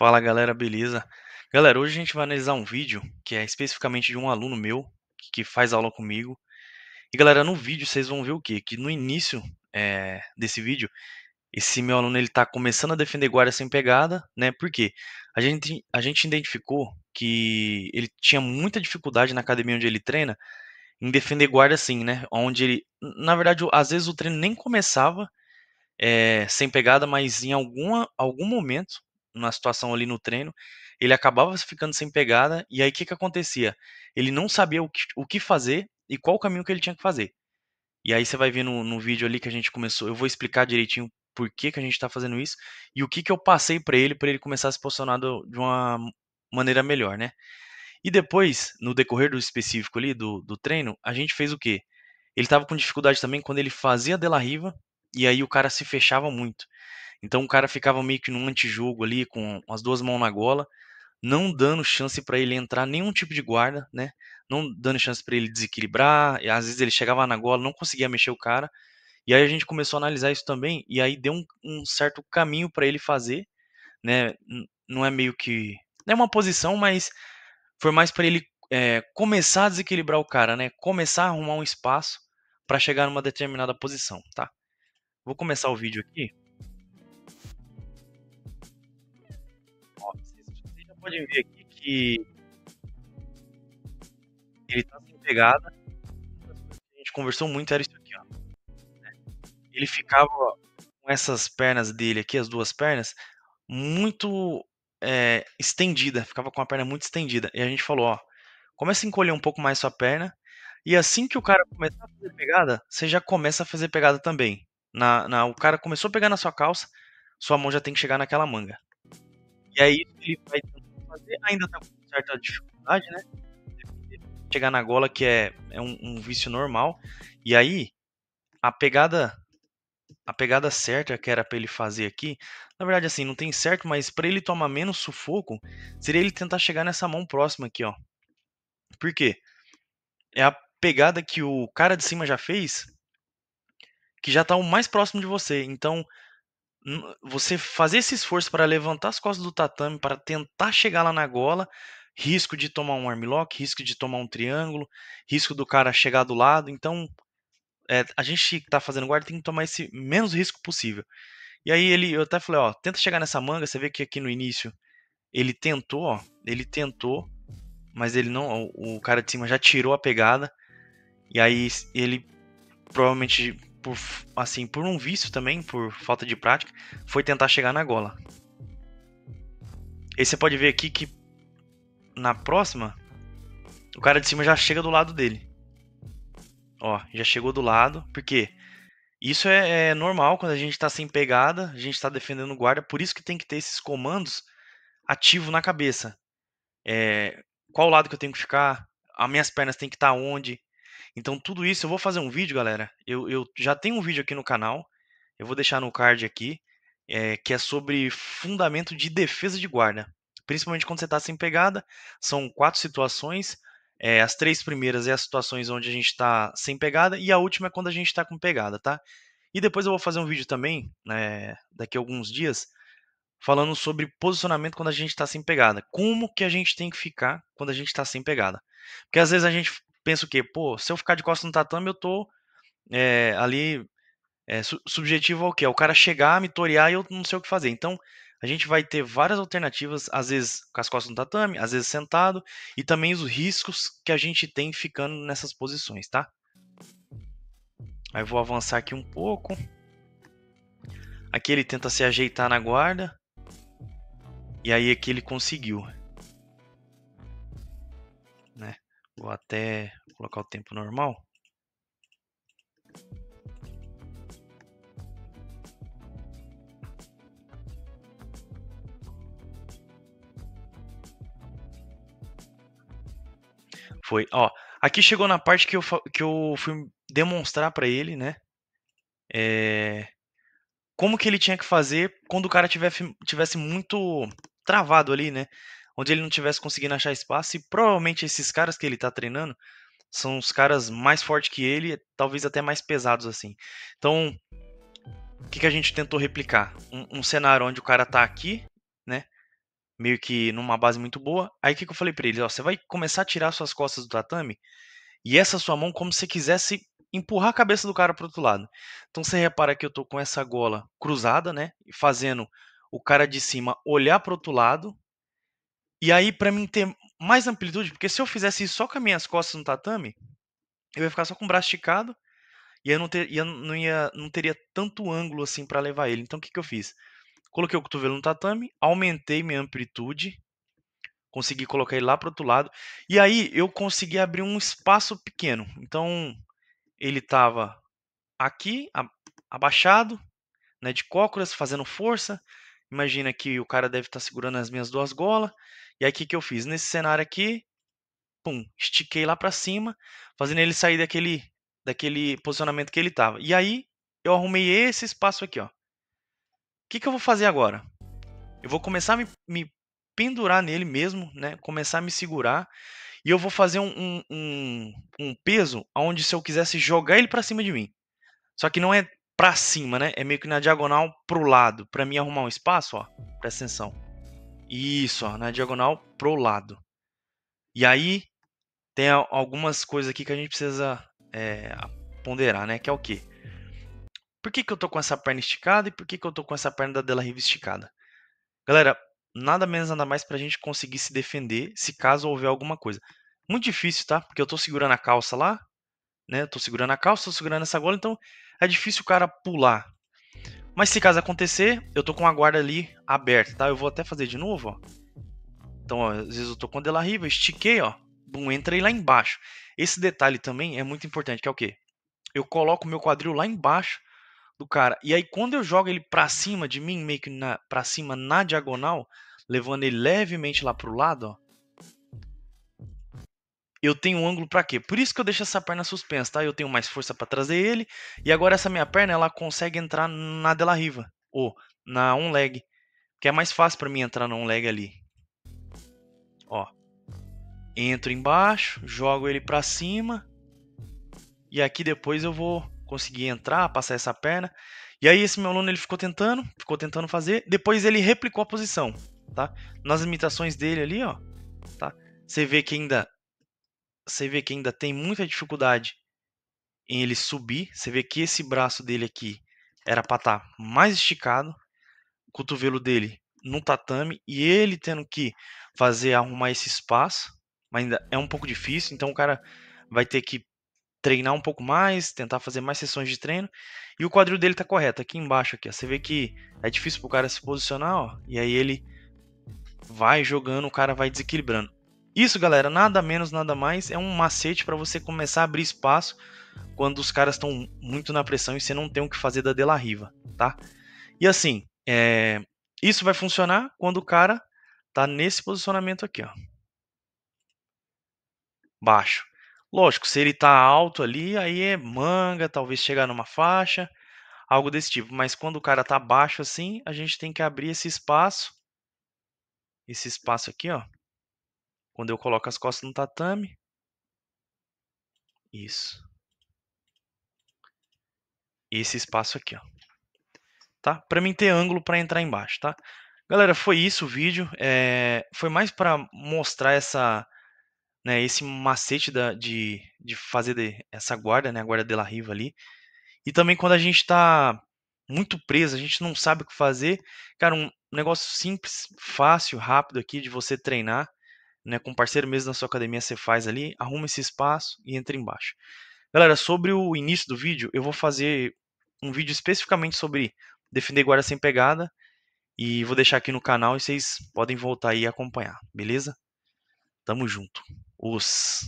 Fala galera, beleza? Galera, hoje a gente vai analisar um vídeo que é especificamente de um aluno meu que faz aula comigo. E galera, no vídeo vocês vão ver o que? Que no início é, desse vídeo, esse meu aluno ele tá começando a defender guarda sem pegada, né? Porque a gente, a gente identificou que ele tinha muita dificuldade na academia onde ele treina em defender guarda assim, né? Onde ele, na verdade, às vezes o treino nem começava é, sem pegada, mas em alguma, algum momento numa situação ali no treino, ele acabava ficando sem pegada, e aí o que, que acontecia? Ele não sabia o que, o que fazer e qual o caminho que ele tinha que fazer. E aí você vai ver no, no vídeo ali que a gente começou, eu vou explicar direitinho por que, que a gente está fazendo isso e o que, que eu passei para ele, para ele começar a se posicionar do, de uma maneira melhor, né? E depois, no decorrer do específico ali, do, do treino, a gente fez o quê? Ele estava com dificuldade também quando ele fazia a Della Riva, e aí o cara se fechava muito. Então o cara ficava meio que num antijogo ali, com as duas mãos na gola, não dando chance para ele entrar nenhum tipo de guarda, né? Não dando chance para ele desequilibrar. E às vezes ele chegava na gola, não conseguia mexer o cara. E aí a gente começou a analisar isso também, e aí deu um, um certo caminho para ele fazer, né? Não é meio que. É uma posição, mas foi mais para ele é, começar a desequilibrar o cara, né? Começar a arrumar um espaço para chegar numa determinada posição, tá? Vou começar o vídeo aqui. podem ver aqui que ele tá sem pegada. a gente conversou muito era isso aqui, ó. Ele ficava com essas pernas dele aqui, as duas pernas, muito é, estendida, ficava com a perna muito estendida. E a gente falou, ó, começa a encolher um pouco mais sua perna, e assim que o cara começar a fazer pegada, você já começa a fazer pegada também. Na, na, o cara começou a pegar na sua calça, sua mão já tem que chegar naquela manga. E aí ele vai fazer, ainda tá com certa dificuldade, né? Chegar na gola, que é, é um, um vício normal. E aí, a pegada a pegada certa que era para ele fazer aqui, na verdade assim, não tem certo, mas para ele tomar menos sufoco, seria ele tentar chegar nessa mão próxima aqui, ó. Por quê? É a pegada que o cara de cima já fez, que já tá o mais próximo de você. Então, você fazer esse esforço para levantar as costas do tatame, para tentar chegar lá na gola, risco de tomar um armlock, risco de tomar um triângulo, risco do cara chegar do lado. Então, é, a gente que está fazendo guarda tem que tomar esse menos risco possível. E aí ele, eu até falei, ó, tenta chegar nessa manga, você vê que aqui no início ele tentou, ó, ele tentou, mas ele não, o, o cara de cima já tirou a pegada. E aí ele provavelmente por, assim, por um vício também, por falta de prática, foi tentar chegar na gola. E você pode ver aqui que na próxima, o cara de cima já chega do lado dele. Ó, já chegou do lado, porque isso é, é normal quando a gente está sem pegada, a gente está defendendo o guarda, por isso que tem que ter esses comandos ativo na cabeça. É, qual lado que eu tenho que ficar? As minhas pernas têm que estar tá onde? Então, tudo isso, eu vou fazer um vídeo, galera. Eu, eu já tenho um vídeo aqui no canal, eu vou deixar no card aqui, é, que é sobre fundamento de defesa de guarda. Principalmente quando você está sem pegada, são quatro situações. É, as três primeiras é as situações onde a gente está sem pegada, e a última é quando a gente está com pegada, tá? E depois eu vou fazer um vídeo também, né, daqui a alguns dias, falando sobre posicionamento quando a gente está sem pegada. Como que a gente tem que ficar quando a gente está sem pegada? Porque às vezes a gente pensa o quê? Pô, se eu ficar de costas no tatame, eu tô é, ali é, subjetivo ao quê? O cara chegar, me torear e eu não sei o que fazer. Então, a gente vai ter várias alternativas, às vezes com as costas no tatame, às vezes sentado, e também os riscos que a gente tem ficando nessas posições, tá? Aí vou avançar aqui um pouco. Aqui ele tenta se ajeitar na guarda. E aí aqui ele conseguiu. Vou até colocar o tempo normal. Foi, ó. Aqui chegou na parte que eu, que eu fui demonstrar para ele, né? É, como que ele tinha que fazer quando o cara tivesse, tivesse muito travado ali, né? onde ele não tivesse conseguindo achar espaço, e provavelmente esses caras que ele está treinando são os caras mais fortes que ele, talvez até mais pesados assim. Então, o que, que a gente tentou replicar? Um, um cenário onde o cara tá aqui, né? Meio que numa base muito boa. Aí o que, que eu falei para ele? Ó, você vai começar a tirar suas costas do tatame e essa sua mão como se quisesse empurrar a cabeça do cara pro outro lado. Então você repara que eu tô com essa gola cruzada, né? Fazendo o cara de cima olhar pro outro lado e aí, para mim ter mais amplitude, porque se eu fizesse isso só com as minhas costas no tatame, eu ia ficar só com o braço esticado e eu não, ter, não, ia, não teria tanto ângulo assim para levar ele. Então o que, que eu fiz? Coloquei o cotovelo no tatame, aumentei minha amplitude, consegui colocar ele lá para outro lado, e aí eu consegui abrir um espaço pequeno. Então ele estava aqui, abaixado, né, de cócoras, fazendo força. Imagina que o cara deve estar tá segurando as minhas duas golas e aí o que, que eu fiz? Nesse cenário aqui, pum, estiquei lá para cima, fazendo ele sair daquele, daquele posicionamento que ele estava. E aí eu arrumei esse espaço aqui, ó. O que, que eu vou fazer agora? Eu vou começar a me, me pendurar nele mesmo, né? Começar a me segurar e eu vou fazer um, um, um, peso onde se eu quisesse jogar ele para cima de mim. Só que não é para cima, né? É meio que na diagonal pro lado, para mim arrumar um espaço, ó. Presta atenção. Isso, ó, na diagonal pro lado. E aí tem algumas coisas aqui que a gente precisa é, ponderar, né? Que é o quê? Por que, que eu tô com essa perna esticada e por que, que eu tô com essa perna da Della Riva esticada? Galera, nada menos nada mais pra gente conseguir se defender se caso houver alguma coisa. Muito difícil, tá? Porque eu tô segurando a calça lá, né? Eu tô segurando a calça, tô segurando essa gola, então é difícil o cara pular. Mas se caso acontecer, eu tô com a guarda ali aberta, tá? Eu vou até fazer de novo, ó. Então, ó, às vezes eu tô com a dela riva, estiquei, ó. Bum, entrei lá embaixo. Esse detalhe também é muito importante, que é o quê? Eu coloco o meu quadril lá embaixo do cara. E aí quando eu jogo ele para cima de mim, meio que na, pra cima na diagonal, levando ele levemente lá pro lado, ó eu tenho um ângulo para quê? Por isso que eu deixo essa perna suspensa, tá? Eu tenho mais força para trazer ele. E agora essa minha perna, ela consegue entrar na dela riva. Ou na on leg. Que é mais fácil para mim entrar na on leg ali. Ó. Entro embaixo, jogo ele para cima. E aqui depois eu vou conseguir entrar, passar essa perna. E aí esse meu aluno ele ficou tentando, ficou tentando fazer. Depois ele replicou a posição, tá? Nas limitações dele ali, ó, tá? Você vê que ainda você vê que ainda tem muita dificuldade em ele subir. Você vê que esse braço dele aqui era para estar tá mais esticado, o cotovelo dele no tatame e ele tendo que fazer arrumar esse espaço, mas ainda é um pouco difícil, então o cara vai ter que treinar um pouco mais, tentar fazer mais sessões de treino. E o quadril dele tá correto, aqui embaixo aqui, ó, você vê que é difícil pro cara se posicionar, ó, e aí ele vai jogando, o cara vai desequilibrando. Isso, galera, nada menos, nada mais, é um macete para você começar a abrir espaço quando os caras estão muito na pressão e você não tem o que fazer da Dela Riva, tá? E assim, é... isso vai funcionar quando o cara tá nesse posicionamento aqui, ó. Baixo. Lógico, se ele tá alto ali, aí é manga, talvez chegar numa faixa, algo desse tipo. Mas quando o cara tá baixo assim, a gente tem que abrir esse espaço, esse espaço aqui, ó, quando eu coloco as costas no tatame. Isso. E esse espaço aqui, ó. Tá? Para mim ter ângulo para entrar embaixo, tá? Galera, foi isso o vídeo. É... Foi mais para mostrar essa, né, esse macete da, de, de fazer de, essa guarda, né, a guarda de la riva ali. E também quando a gente está muito preso, a gente não sabe o que fazer. Cara, um negócio simples, fácil, rápido aqui de você treinar né, com um parceiro mesmo da sua academia você faz ali, arruma esse espaço e entra embaixo. Galera, sobre o início do vídeo, eu vou fazer um vídeo especificamente sobre defender guarda sem pegada e vou deixar aqui no canal e vocês podem voltar aí e acompanhar, beleza? Tamo junto. Os